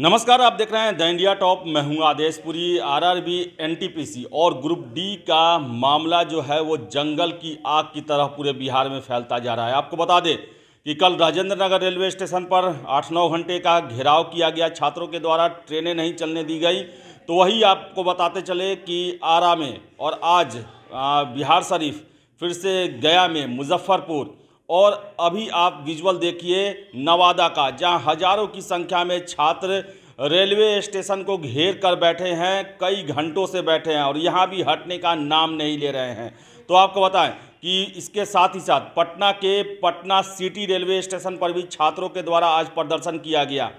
नमस्कार आप देख रहे हैं द इंडिया टॉप मैं हूं आदेशपुरी आरआरबी एनटीपीसी और ग्रुप डी का मामला जो है वो जंगल की आग की तरह पूरे बिहार में फैलता जा रहा है आपको बता दें कि कल राजेंद्र नगर रेलवे स्टेशन पर आठ नौ घंटे का घेराव किया गया छात्रों के द्वारा ट्रेनें नहीं चलने दी गई तो वही आपको बताते चले कि आरा में और आज बिहार शरीफ फिर से गया में मुजफ्फरपुर और अभी आप विजुअल देखिए नवादा का जहां हजारों की संख्या में छात्र रेलवे स्टेशन को घेर कर बैठे हैं कई घंटों से बैठे हैं और यहाँ भी हटने का नाम नहीं ले रहे हैं तो आपको बताएं कि इसके साथ ही साथ पटना के पटना सिटी रेलवे स्टेशन पर भी छात्रों के द्वारा आज प्रदर्शन किया गया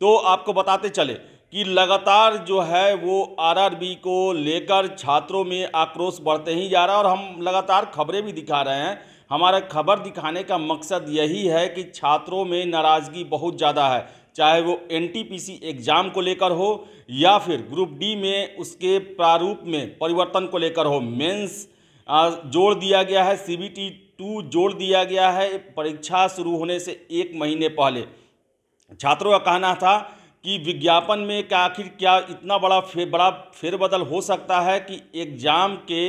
तो आपको बताते चले कि लगातार जो है वो आरआरबी को लेकर छात्रों में आक्रोश बढ़ते ही जा रहा है और हम लगातार खबरें भी दिखा रहे हैं हमारा खबर दिखाने का मकसद यही है कि छात्रों में नाराज़गी बहुत ज़्यादा है चाहे वो एनटीपीसी एग्ज़ाम को लेकर हो या फिर ग्रुप डी में उसके प्रारूप में परिवर्तन को लेकर हो मेंस जोड़ दिया गया है सीबीटी टू जोड़ दिया गया है परीक्षा शुरू होने से एक महीने पहले छात्रों का कहना था कि विज्ञापन में क्या आखिर क्या इतना बड़ा फे बड़ा फेरबदल हो सकता है कि एग्ज़ाम के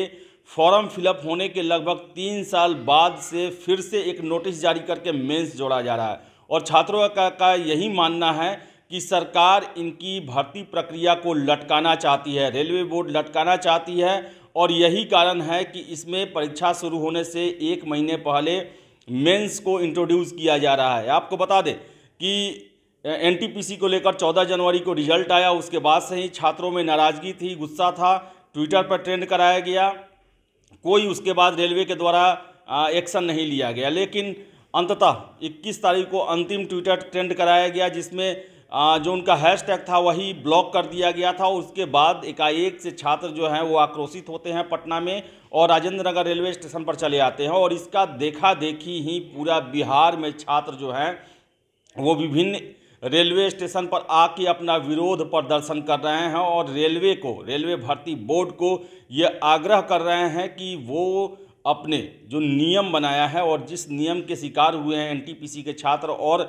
फॉर्म फिलअप होने के लगभग तीन साल बाद से फिर से एक नोटिस जारी करके मेंस जोड़ा जा रहा है और छात्रों का, का यही मानना है कि सरकार इनकी भर्ती प्रक्रिया को लटकाना चाहती है रेलवे बोर्ड लटकाना चाहती है और यही कारण है कि इसमें परीक्षा शुरू होने से एक महीने पहले मेंस को इंट्रोड्यूस किया जा रहा है आपको बता दें कि एन को लेकर 14 जनवरी को रिजल्ट आया उसके बाद से ही छात्रों में नाराज़गी थी गुस्सा था ट्विटर पर ट्रेंड कराया गया कोई उसके बाद रेलवे के द्वारा एक्शन नहीं लिया गया लेकिन अंततः 21 तारीख को अंतिम ट्विटर ट्रेंड कराया गया जिसमें जो उनका हैशटैग था वही ब्लॉक कर दिया गया था उसके बाद एकाएक से छात्र जो हैं वो आक्रोशित होते हैं पटना में और राजेंद्र नगर रेलवे स्टेशन पर चले आते हैं और इसका देखा देखी ही पूरा बिहार में छात्र जो हैं वो विभिन्न रेलवे स्टेशन पर आके अपना विरोध प्रदर्शन कर रहे हैं और रेलवे को रेलवे भर्ती बोर्ड को ये आग्रह कर रहे हैं कि वो अपने जो नियम बनाया है और जिस नियम के शिकार हुए हैं एनटीपीसी के छात्र और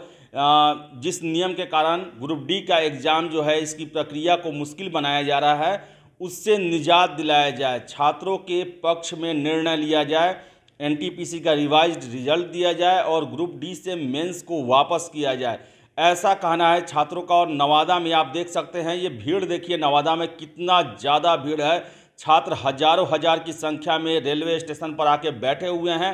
जिस नियम के कारण ग्रुप डी का एग्ज़ाम जो है इसकी प्रक्रिया को मुश्किल बनाया जा रहा है उससे निजात दिलाया जाए छात्रों के पक्ष में निर्णय लिया जाए एनटीपीसी का रिवाइज रिजल्ट दिया जाए और ग्रुप डी से मेंस को वापस किया जाए ऐसा कहना है छात्रों का और नवादा में आप देख सकते हैं ये भीड़ देखिए नवादा में कितना ज़्यादा भीड़ है छात्र हजारों हजार की संख्या में रेलवे स्टेशन पर आके बैठे हुए हैं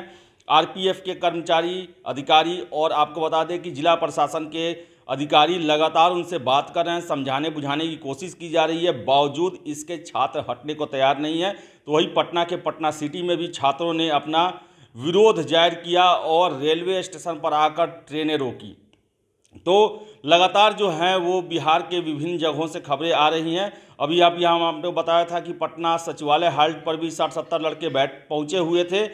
आरपीएफ के कर्मचारी अधिकारी और आपको बता दें कि जिला प्रशासन के अधिकारी लगातार उनसे बात कर रहे हैं समझाने बुझाने की कोशिश की जा रही है बावजूद इसके छात्र हटने को तैयार नहीं है तो वही पटना के पटना सिटी में भी छात्रों ने अपना विरोध जाहिर किया और रेलवे स्टेशन पर आकर ट्रेनें रोकी तो लगातार जो हैं वो बिहार के विभिन्न जगहों से खबरें आ रही हैं अभी अभी यहाँ आपने बताया था कि पटना सचिवालय हाल्ट पर भी साठ सत्तर लड़के बैठ पहुँचे हुए थे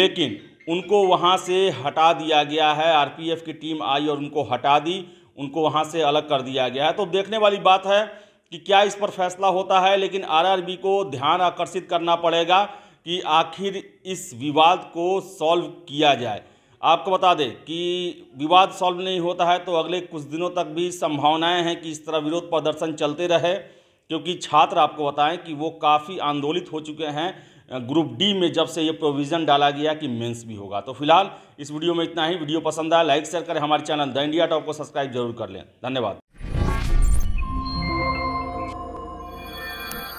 लेकिन उनको वहाँ से हटा दिया गया है आरपीएफ की टीम आई और उनको हटा दी उनको वहाँ से अलग कर दिया गया है तो देखने वाली बात है कि क्या इस पर फैसला होता है लेकिन आर को ध्यान आकर्षित करना पड़ेगा कि आखिर इस विवाद को सॉल्व किया जाए आपको बता दें कि विवाद सॉल्व नहीं होता है तो अगले कुछ दिनों तक भी संभावनाएं हैं कि इस तरह विरोध प्रदर्शन चलते रहे क्योंकि छात्र आपको बताएं कि वो काफ़ी आंदोलित हो चुके हैं ग्रुप डी में जब से ये प्रोविज़न डाला गया कि मेंस भी होगा तो फिलहाल इस वीडियो में इतना ही वीडियो पसंद आया लाइक शेयर करें हमारे चैनल द इंडिया टॉप को सब्सक्राइब जरूर कर लें धन्यवाद